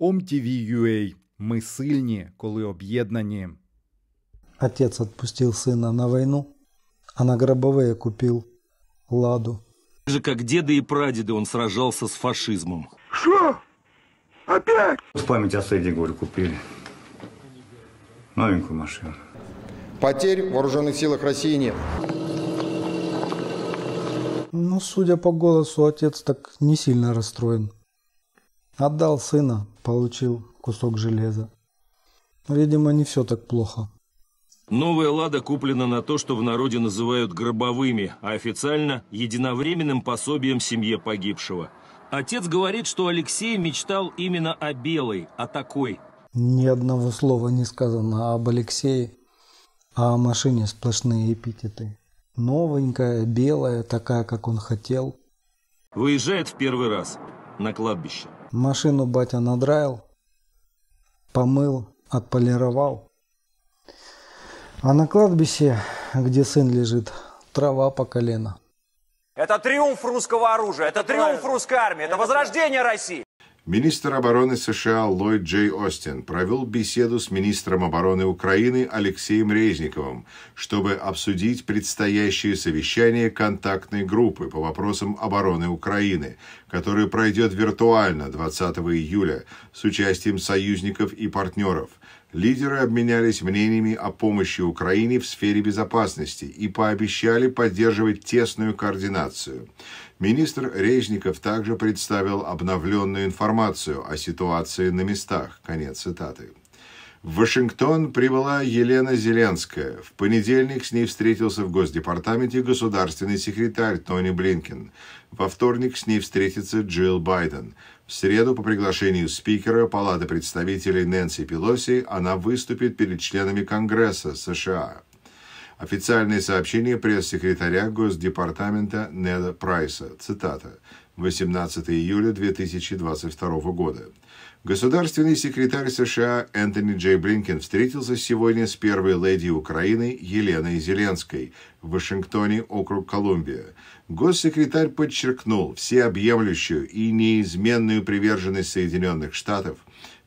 OMTV.ua. Ми сильні, коли об'єднані. Отец отпустил сына на войну, а на гробовые купил ладу. Же как деды и прадеды он сражался с фашизмом. Что? Опять? В память о Сэдди, говорю, купили. Новенькую машину. Потерь в вооруженных силах России нет. Ну, судя по голосу, отец так не сильно расстроен. Отдал сына, получил кусок железа. Видимо, не все так плохо. Новая «Лада» куплена на то, что в народе называют гробовыми, а официально – единовременным пособием семье погибшего. Отец говорит, что Алексей мечтал именно о белой, о такой. Ни одного слова не сказано об Алексее, а о машине сплошные эпитеты. Новенькая, белая, такая, как он хотел. Выезжает в первый раз на кладбище. Машину батя надраил, помыл, отполировал. А на кладбище, где сын лежит, трава по колено. Это триумф русского оружия, это, это триумф правильно. русской армии, это, это возрождение России. Министр обороны США Ллойд Джей Остин провел беседу с министром обороны Украины Алексеем Резниковым, чтобы обсудить предстоящее совещание контактной группы по вопросам обороны Украины, которое пройдет виртуально 20 июля с участием союзников и партнеров – лидеры обменялись мнениями о помощи Украине в сфере безопасности и пообещали поддерживать тесную координацию. Министр Резников также представил обновленную информацию о ситуации на местах. Конец цитаты. В Вашингтон прибыла Елена Зеленская. В понедельник с ней встретился в Госдепартаменте государственный секретарь Тони Блинкен. Во вторник с ней встретится Джилл Байден. В среду по приглашению спикера Палаты представителей Нэнси Пелоси она выступит перед членами Конгресса США. Официальное сообщение пресс-секретаря Госдепартамента Неда Прайса. Цитата. 18 июля 2022 года. Государственный секретарь США Энтони Джей Блинкен встретился сегодня с первой леди Украины Еленой Зеленской в Вашингтоне, округ Колумбия. Госсекретарь подчеркнул всеобъемлющую и неизменную приверженность Соединенных Штатов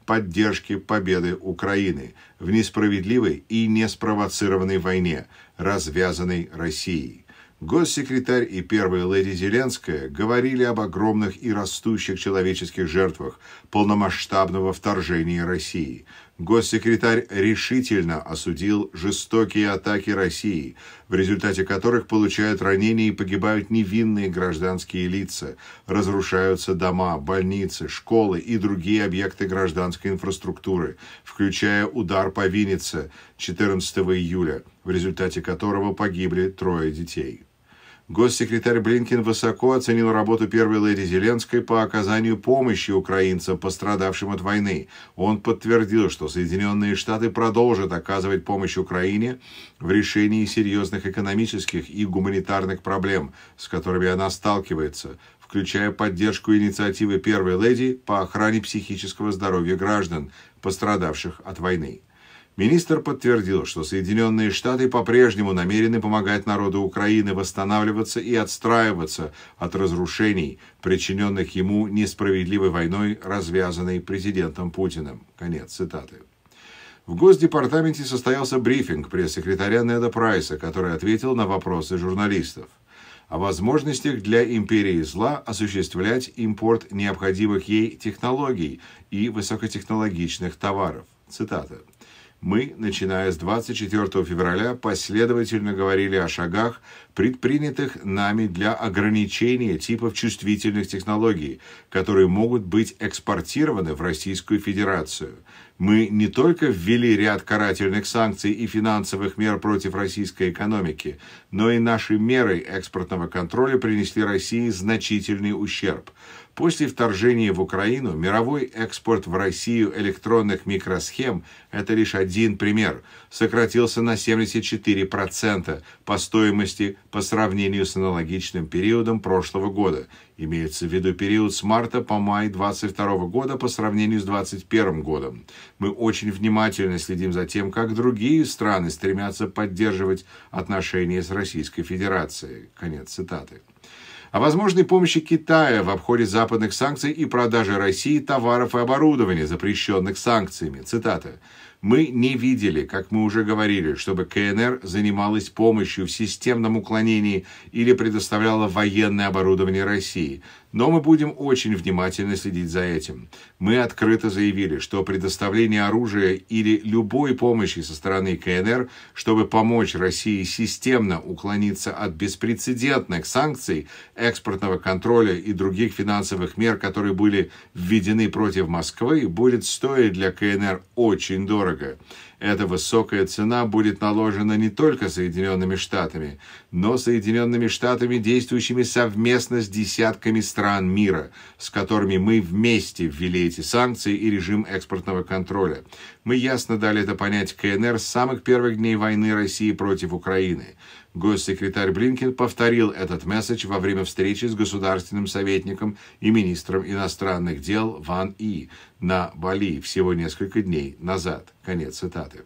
поддержке победы Украины в несправедливой и неспровоцированной войне, развязанной Россией. Госсекретарь и первая леди Зеленская говорили об огромных и растущих человеческих жертвах полномасштабного вторжения России. Госсекретарь решительно осудил жестокие атаки России, в результате которых получают ранения и погибают невинные гражданские лица, разрушаются дома, больницы, школы и другие объекты гражданской инфраструктуры, включая удар по Виннице 14 июля, в результате которого погибли трое детей. Госсекретарь Блинкин высоко оценил работу первой леди Зеленской по оказанию помощи украинцам, пострадавшим от войны. Он подтвердил, что Соединенные Штаты продолжат оказывать помощь Украине в решении серьезных экономических и гуманитарных проблем, с которыми она сталкивается, включая поддержку инициативы первой леди по охране психического здоровья граждан, пострадавших от войны. Министр подтвердил, что Соединенные Штаты по-прежнему намерены помогать народу Украины восстанавливаться и отстраиваться от разрушений, причиненных ему несправедливой войной, развязанной президентом Путиным. Конец цитаты. В Госдепартаменте состоялся брифинг пресс-секретаря Неда Прайса, который ответил на вопросы журналистов о возможностях для империи зла осуществлять импорт необходимых ей технологий и высокотехнологичных товаров. Цитата. Мы, начиная с 24 февраля, последовательно говорили о шагах, предпринятых нами для ограничения типов чувствительных технологий, которые могут быть экспортированы в Российскую Федерацию. Мы не только ввели ряд карательных санкций и финансовых мер против российской экономики, но и наши меры экспортного контроля принесли России значительный ущерб – После вторжения в Украину мировой экспорт в Россию электронных микросхем – это лишь один пример – сократился на 74% по стоимости по сравнению с аналогичным периодом прошлого года. Имеется в виду период с марта по май 2022 года по сравнению с 2021 годом. Мы очень внимательно следим за тем, как другие страны стремятся поддерживать отношения с Российской Федерацией. Конец цитаты о возможной помощи Китая в обходе западных санкций и продаже России товаров и оборудования, запрещенных санкциями. Цитата. Мы не видели, как мы уже говорили, чтобы КНР занималась помощью в системном уклонении или предоставляла военное оборудование России. Но мы будем очень внимательно следить за этим. Мы открыто заявили, что предоставление оружия или любой помощи со стороны КНР, чтобы помочь России системно уклониться от беспрецедентных санкций, экспортного контроля и других финансовых мер, которые были введены против Москвы, будет стоить для КНР очень дорого дорого. Эта высокая цена будет наложена не только Соединенными Штатами, но Соединенными Штатами, действующими совместно с десятками стран мира, с которыми мы вместе ввели эти санкции и режим экспортного контроля. Мы ясно дали это понять КНР с самых первых дней войны России против Украины. Госсекретарь Блинкин повторил этот месседж во время встречи с государственным советником и министром иностранных дел Ван И на Бали всего несколько дней назад. Конец цитаты.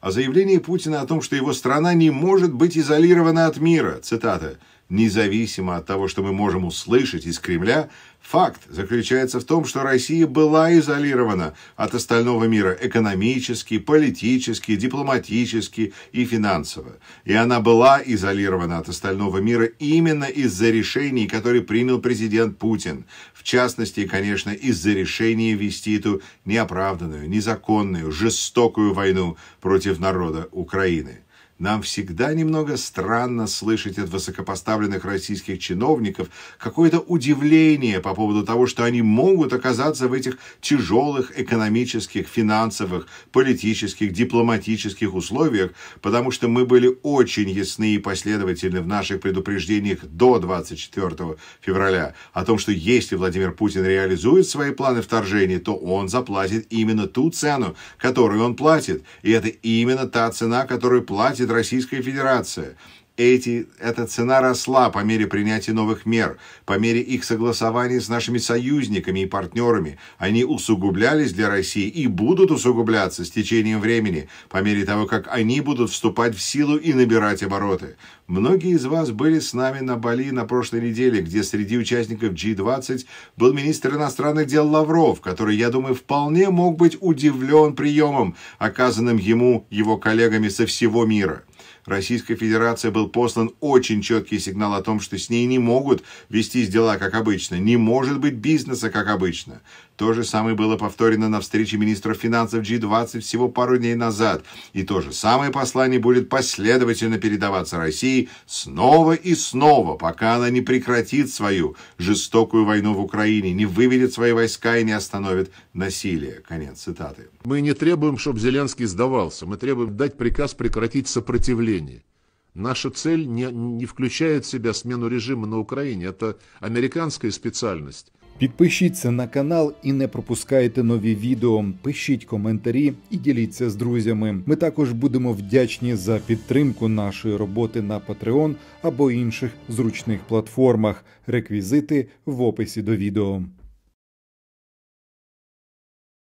О заявлении Путина о том, что его страна не может быть изолирована от мира, цитата, независимо от того, что мы можем услышать из Кремля, факт заключается в том, что Россия была изолирована от остального мира экономически, политически, дипломатически и финансово. И она была изолирована от остального мира именно из-за решений, которые принял президент Путин. В частности, конечно, из-за решения вести эту неоправданную, незаконную, жестокую войну против народа Украины. Нам всегда немного странно слышать от высокопоставленных российских чиновников какое-то удивление по поводу того, что они могут оказаться в этих тяжелых экономических, финансовых, политических, дипломатических условиях, потому что мы были очень ясны и последовательны в наших предупреждениях до 24 февраля о том, что если Владимир Путин реализует свои планы вторжения, то он заплатит именно ту цену, которую он платит. И это именно та цена, которую платит Российская Федерация. Эти, эта цена росла по мере принятия новых мер, по мере их согласования с нашими союзниками и партнерами. Они усугублялись для России и будут усугубляться с течением времени, по мере того, как они будут вступать в силу и набирать обороты. Многие из вас были с нами на Бали на прошлой неделе, где среди участников G20 был министр иностранных дел Лавров, который, я думаю, вполне мог быть удивлен приемом, оказанным ему его коллегами со всего мира. Российской Федерации был послан очень четкий сигнал о том, что с ней не могут вестись дела, как обычно, не может быть бизнеса, как обычно. То же самое было повторено на встрече министров финансов G20 всего пару дней назад. И то же самое послание будет последовательно передаваться России снова и снова, пока она не прекратит свою жестокую войну в Украине, не выведет свои войска и не остановит насилие. Конец цитаты. Мы не требуем, чтобы Зеленский сдавался. Мы требуем дать приказ прекратить сопротивление направлении. Наша цель не, не включає в себя смену режиму на Україні. Це американська спеціальність. Підпишіться на канал і не пропускайте нові відео. Пишіть коментарі і діліться з друзями. Ми також будемо вдячні за підтримку нашої роботи на Patreon або інших зручних платформах. Реквізити в описі до відео.